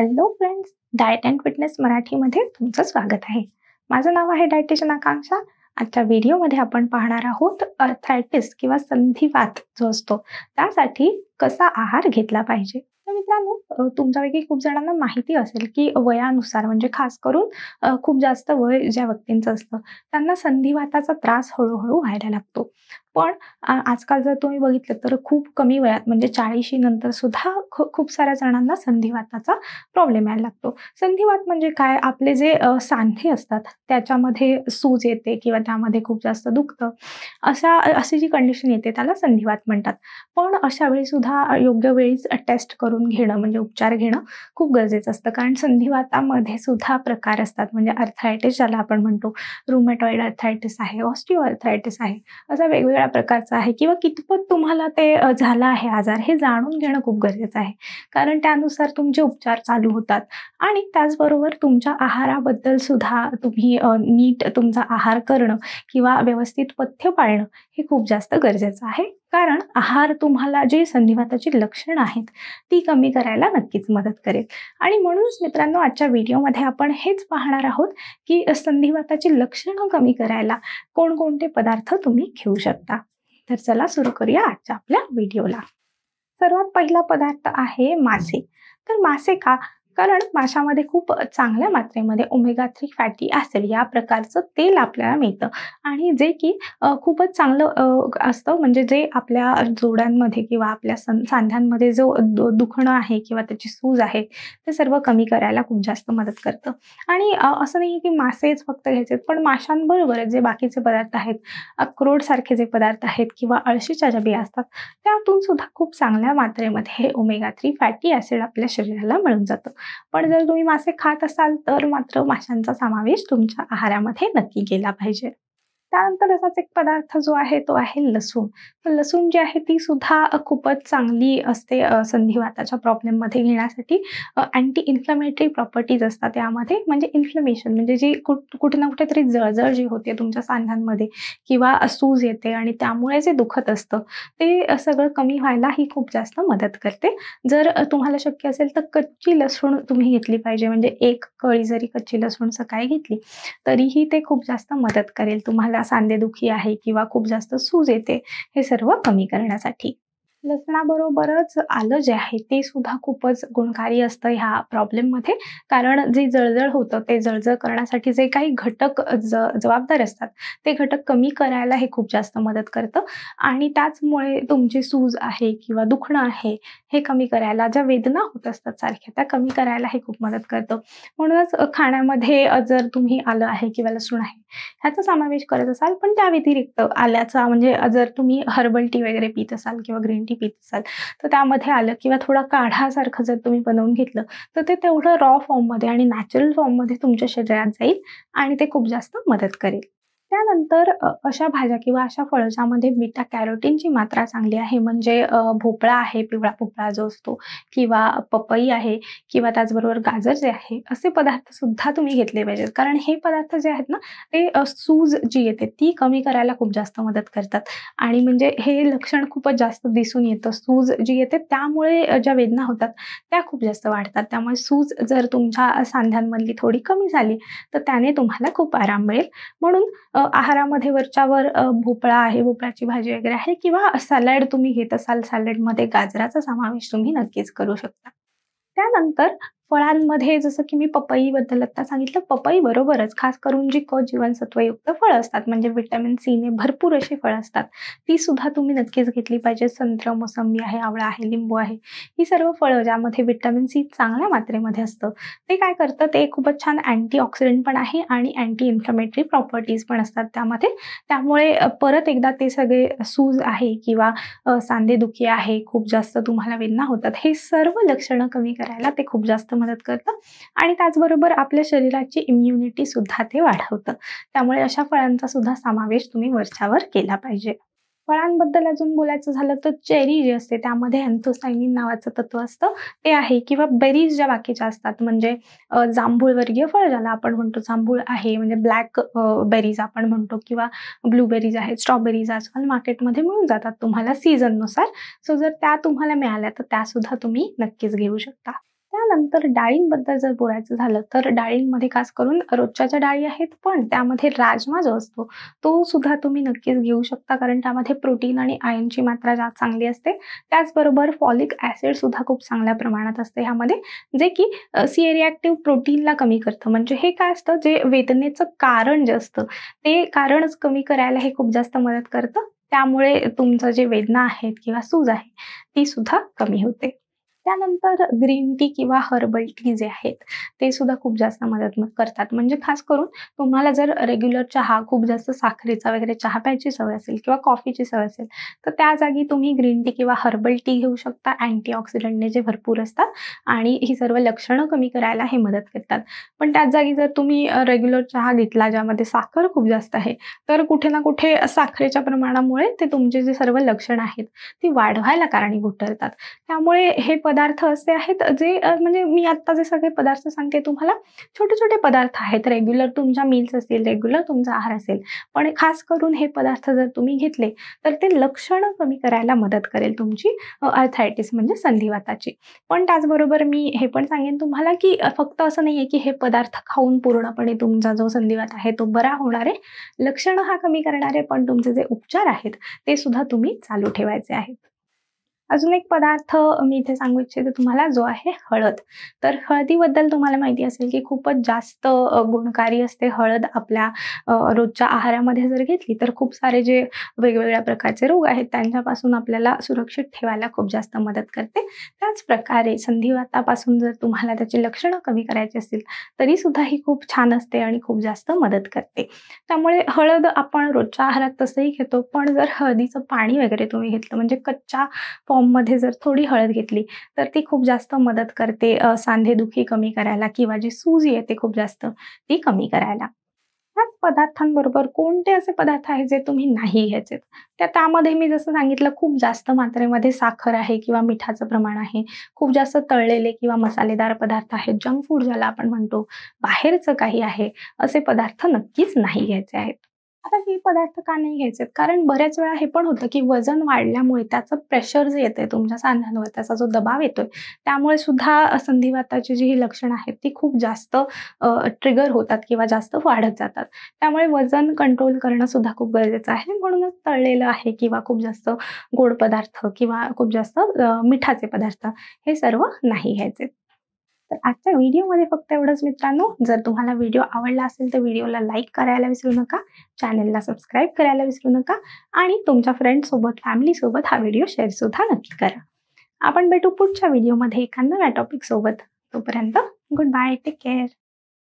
hello friends diet and fitness मराठीमध्ये तुमचं स्वागत आहे माझं नाव आहे डायटिशियन आकांक्षा आजच्या व्हिडिओमध्ये आपण पाहणार आहोत अर्थायटिस किंवा संधिवात जो असतो त्यासाठी कसा आहार घेतला पाहिजे मित्रांनो तुमच्यापैकी खूप जणांना माहिती असेल की वयानुसार म्हणजे खास करून खूप जास्त वय ज्या व्यक्तींचं असतं त्यांना संधिवाताचा त्रास हळूहळू व्हायला लागतो पण आजकाल जर तुम्ही बघितलं तर खूप कमी वयात म्हणजे चाळीशी नंतर सुद्धा खूप साऱ्या जणांना संधिवाताचा प्रॉब्लेम यायला लागतो संधिवात म्हणजे काय आपले जे सांधे असतात त्याच्यामध्ये सूज येते किंवा त्यामध्ये खूप जास्त दुखतं अशा अशी जी कंडिशन येते त्याला संधिवात म्हणतात पण अशा वेळी सुद्धा योग्य वेळीच टेस्ट करून करून घेणं म्हणजे उपचार घेणं खूप गरजेचं असतं कारण संधिवातामध्ये सुद्धा प्रकार असतात म्हणजे अर्थायटिस ज्याला आपण म्हणतो रुमेटॉइड अर्थायटिस आहे ऑस्टिओ आहे असा वेगवेगळ्या प्रकारचा आहे किंवा कितपत तुम्हाला ते झाला आहे आजार हे जाणून घेणं खूप गरजेचं आहे कारण त्यानुसार तुमचे उपचार चालू होतात आणि त्याचबरोबर तुमच्या आहाराबद्दल सुद्धा तुम्ही नीट तुमचा आहार करणं किंवा व्यवस्थित पथ्य पाळणं हे खूप जास्त गरजेचं आहे कारण आहार तुम्हाला जी संधिवाताची लक्षणं आहेत ती कमी करायला नक्कीच मदत करेल आणि म्हणूनच मित्रांनो आजच्या व्हिडिओमध्ये आपण हेच पाहणार आहोत की संधिवाताची लक्षणं कमी करायला कोणकोणते पदार्थ तुम्ही घेऊ शकता तर चला सुरू करूया आजच्या आपल्या व्हिडिओला सर्वात पहिला पदार्थ आहे मासे तर मासे का कारण माशामध्ये खूप चांगल्या मात्रेमध्ये ओमेगा थ्री फॅटी असेल या प्रकारचं तेल आपल्याला मिळतं आणि जे की खूपच चांगलं असतं म्हणजे जे आपल्या जोड्यांमध्ये किंवा आपल्या सं सांध्यांमध्ये जो दुखणं आहे किंवा त्याची सूज आहे ते सर्व कमी करायला खूप जास्त मदत करतं आणि असं नाही की मासेच फक्त घ्यायचे पण माशांबरोबरच जे बाकीचे पदार्थ आहेत अक्रोडसारखे जे पदार्थ आहेत किंवा अळशीच्या ज्या बिया असतात त्यातून सुद्धा खूप चांगल्या मात्रेमध्ये हे ओमेगा थ्री फॅटी ॲसिड आपल्या शरीराला मिळून जातं पण जर तुम्ही मासे खात असाल तर मात्र माशांचा समावेश तुमच्या आहारामध्ये नक्की केला पाहिजे त्यानंतर असाच एक पदार्थ जो आहे तो आहे लसूण तर लसूण जी आहे ती सुद्धा खूपच चांगली असते संधिवाताच्या मध्ये घेण्यासाठी अँटी इन्फ्लमेटरी प्रॉपर्टीज असतात त्यामध्ये म्हणजे इन्फ्लमेशन म्हणजे जी कुठ कुठे ना कुठेतरी जळजळ जी होते तुमच्या सांध्यांमध्ये किंवा सूज येते आणि त्यामुळे जे दुखत असतं ते सगळं कमी व्हायला ही खूप जास्त मदत करते जर तुम्हाला शक्य असेल तर कच्ची लसूण तुम्ही घेतली पाहिजे म्हणजे एक कळी जरी कच्ची लसूण सकाळी घेतली तरीही ते खूप जास्त मदत करेल तुम्हाला दुखी आहे किंवा खूप जास्त सूज येते हे सर्व कमी करण्यासाठी लसणाबरोबरच आलं जे आहे ते सुद्धा खूपच गुणकारी असतं ह्या प्रॉब्लेममध्ये कारण जे जळजळ होतं ते जळजळ करण्यासाठी जे काही घटक ज जबाबदार असतात ते घटक कमी करायला हे खूप जास्त मदत करतं आणि त्याचमुळे तुमची सूज आहे किंवा दुखणं आहे हे कमी करायला ज्या वेदना होत असतात सारख्या त्या कमी करायला हे खूप मदत करतं म्हणूनच खाण्यामध्ये जर तुम्ही आलं आहे किंवा लसूण आहे ह्याचा समावेश करत असाल पण त्या व्यतिरिक्त आल्याचा म्हणजे जर तुम्ही हर्बल टी वगैरे पित असाल किंवा ग्रीन तर त्यामध्ये आलं किंवा थोडा काढासारखं जर तुम्ही बनवून घेतलं तर ते तेवढं रॉ फॉर्ममध्ये आणि नॅचरल फॉर्ममध्ये तुमच्या शरीरात जाईल आणि ते खूप जास्त मदत करेल त्यानंतर अशा भाज्या किंवा अशा फळजामध्ये बीटा कॅरोटीनची मात्रा चांगली आहे म्हणजे भोपळा आहे पिवळा भोपळा जो असतो किंवा पपई आहे किंवा त्याचबरोबर गाजर जे आहे असे पदार्थ सुद्धा तुम्ही घेतले पाहिजेत कारण हे पदार्थ जे आहेत ना ते सूज जी येते ती कमी करायला खूप जास्त मदत करतात आणि म्हणजे हे लक्षण खूपच जास्त दिसून येतं सूज जी येते त्यामुळे ज्या वेदना होतात त्या खूप जास्त वाढतात त्यामुळे सूज जर तुमच्या सांध्यांमधली थोडी कमी झाली तर त्याने तुम्हाला खूप आराम मिळेल म्हणून आहारामध्ये वरच्यावर भोपळा आहे भोपळाची भाजी वगैरे आहे किंवा सॅलड तुम्ही घेत असाल सॅलडमध्ये गाजराचा समावेश तुम्ही नक्कीच करू शकता त्यानंतर फळांमध्ये जसं की मी पपईबद्दल आता सांगितलं पपई बरोबरच खास करून जी क जीवनसत्वयुक्त फळं असतात म्हणजे व्हिटॅमिन सीने भरपूर अशी फळं असतात ती सुद्धा तुम्ही नक्कीच घेतली पाहिजे संत्र मोसंबी आहे आवळा आहे लिंबू आहे ही सर्व फळं ज्यामध्ये व्हिटॅमिन सी चांगल्या मात्रेमध्ये असतं ते काय करतं ते खूपच छान अँटीऑक्सिडंट पण आहे आणि अँटी इन्फ्लमेटरी प्रॉपर्टीज पण असतात त्यामध्ये त्यामुळे परत एकदा ते सगळे सूज आहे किंवा सांधेदुखी आहे खूप जास्त तुम्हाला वेदना होतात हे सर्व लक्षणं कमी करायला ते खूप जास्त मदत करतं आणि त्याचबरोबर आपल्या शरीराची इम्युनिटी सुद्धा ते वाढवतं त्यामुळे अशा फळांचा सुद्धा समावेश तुम्ही वरच्यावर केला पाहिजे फळांबद्दल अजून बोलायचं झालं तर चेरी जी असते त्यामध्ये अँथोसायनिन नावाचं तत्व असतं ते आहे किंवा बेरीज ज्या बाकीच्या असतात म्हणजे जांभूळ वर्गीय फळ ज्याला आपण म्हणतो जांभूळ आहे म्हणजे ब्लॅक बेरीज आपण म्हणतो किंवा ब्लूबेरीज आहेत स्ट्रॉबेरीज आजकाल मार्केटमध्ये मिळून जातात तुम्हाला सीझननुसार सो जर त्या तुम्हाला मिळाल्या तर त्या सुद्धा तुम्ही नक्कीच घेऊ शकता नंतर डाळींबद्दल जर बोलायचं झालं तर डाळींमध्ये खास करून रोजच्या डाळी आहेत पण त्यामध्ये राजमा जो असतो तो सुद्धा तुम्ही नक्कीच घेऊ शकता कारण त्यामध्ये प्रोटीन आणि आयनची मात्रा जास्त चांगली असते त्याचबरोबर फॉलिक ऍसिड सुद्धा खूप चांगल्या प्रमाणात असते ह्यामध्ये जे की सी प्रोटीनला कमी करतं म्हणजे हे काय असतं जे वेदनेचं कारण जे असतं ते कारणच कमी करायला हे खूप जास्त मदत करतं त्यामुळे तुमचं जे वेदना आहेत किंवा सूज आहे ती सुद्धा कमी होते त्यानंतर ग्रीन टी किंवा हर्बल टी जे आहेत ते सुद्धा खूप जास्त मदत करतात म्हणजे खास करून तुम्हाला जर रेग्युलर चहा खूप जास्त साखरेचा वगैरे चहा प्यायची सवय असेल किंवा कॉफीची सवय असेल तर त्या जागी तुम्ही ग्रीन टी किंवा हर्बल टी घेऊ शकता अँटीऑक्सिडंटने जे भरपूर असतात आणि ही सर्व लक्षणं कमी करायला हे मदत करतात पण त्याच जागी जर तुम्ही रेग्युलर चहा घेतला ज्यामध्ये साखर खूप जास्त आहे तर कुठे ना कुठे साखरेच्या प्रमाणामुळे ते तुमचे जे सर्व लक्षणं आहेत ती वाढवायला कारणीभूत ठरतात त्यामुळे हे पदार्थ असे आहेत जे म्हणजे मी आता जे सगळे पदार्थ सांगते तुम्हाला छोटे छोटे पदार्थ आहेत रेग्युलर तुमच्या मील्स असतील रेग्युलर तुमचा आहार असेल पण खास करून हे पदार्थ जर तुम्ही घेतले तर ते लक्षणं कमी करायला मदत करेल तुमची अर्थायटिस म्हणजे संधिवाताची पण त्याचबरोबर मी हे पण सांगेन तुम्हाला की फक्त असं नाही की हे पदार्थ खाऊन पूर्णपणे तुमचा जो संधिवात आहे तो बरा होणार आहे लक्षणं हा कमी करणारे पण तुमचे जे उपचार आहेत ते सुद्धा तुम्ही चालू ठेवायचे आहेत अजून एक पदार्थ मी इथे सांगू इच्छिते तुम्हाला जो आहे हळद तर हळदीबद्दल तुम्हाला माहिती असेल की खूपच जास्त गुणकारी असते हळद आपल्या रोजच्या आहारामध्ये जर घेतली तर खूप सारे जे वेगवेगळ्या प्रकारचे रोग आहेत त्यांच्यापासून आपल्याला सुरक्षित ठेवायला खूप जास्त मदत करते त्याच प्रकारे संधिवातापासून जर तुम्हाला त्याची लक्षणं कमी करायची असतील तरी सुद्धा ही खूप छान असते आणि खूप जास्त मदत करते त्यामुळे हळद आपण रोजच्या आहारात तसंही घेतो पण जर हळदीचं पाणी वगैरे तुम्ही घेतलं म्हणजे कच्च्या फॉर्ममध्ये जर थोडी हळद घेतली तर ती खूप जास्त मदत करते सांधेदुखी कमी करायला किंवा जी सूज येते खूप जास्त ती कमी करायला त्याच पदार्थांबरोबर कोणते असे पदार्थ आहेत जे तुम्ही नाही घ्यायचे त्या त्यामध्ये मी जसं सांगितलं खूप जास्त मात्रेमध्ये साखर आहे किंवा मिठाचं प्रमाण आहे खूप जास्त तळलेले किंवा मसालेदार पदार्थ आहेत जंक फूड ज्याला आपण म्हणतो बाहेरचं काही आहे असे पदार्थ नक्कीच नाही घ्यायचे आहेत आता हे पदार्थ का नाही घ्यायचे कारण बऱ्याच वेळा हे पण होतं की वजन वाढल्यामुळे त्याचं प्रेशर जे येते तुमच्या सांध्यांवर त्याचा जो दबाव येतोय त्यामुळे सुद्धा संधिवाताची जी ही लक्षणं आहेत ती खूप जास्त ट्रिगर होतात किंवा जास्त वाढत जातात त्यामुळे वजन कंट्रोल करणं सुद्धा खूप गरजेचं आहे म्हणूनच तळलेलं आहे किंवा खूप जास्त गोड पदार्थ किंवा खूप जास्त मिठाचे पदार्थ हे सर्व नाही घ्यायचे तर आजच्या व्हिडिओमध्ये फक्त एवढंच मित्रांनो जर तुम्हाला व्हिडिओ आवडला असेल तर व्हिडिओला लाईक करायला विसरू नका चॅनलला सबस्क्राईब करायला विसरू नका आणि तुमच्या फ्रेंडसोबत फॅमिलीसोबत हा व्हिडिओ शेअर सुद्धा नक्की करा आपण भेटू पुढच्या व्हिडिओमध्ये एका नव्या टॉपिकसोबत तोपर्यंत गुड बाय टेक केअर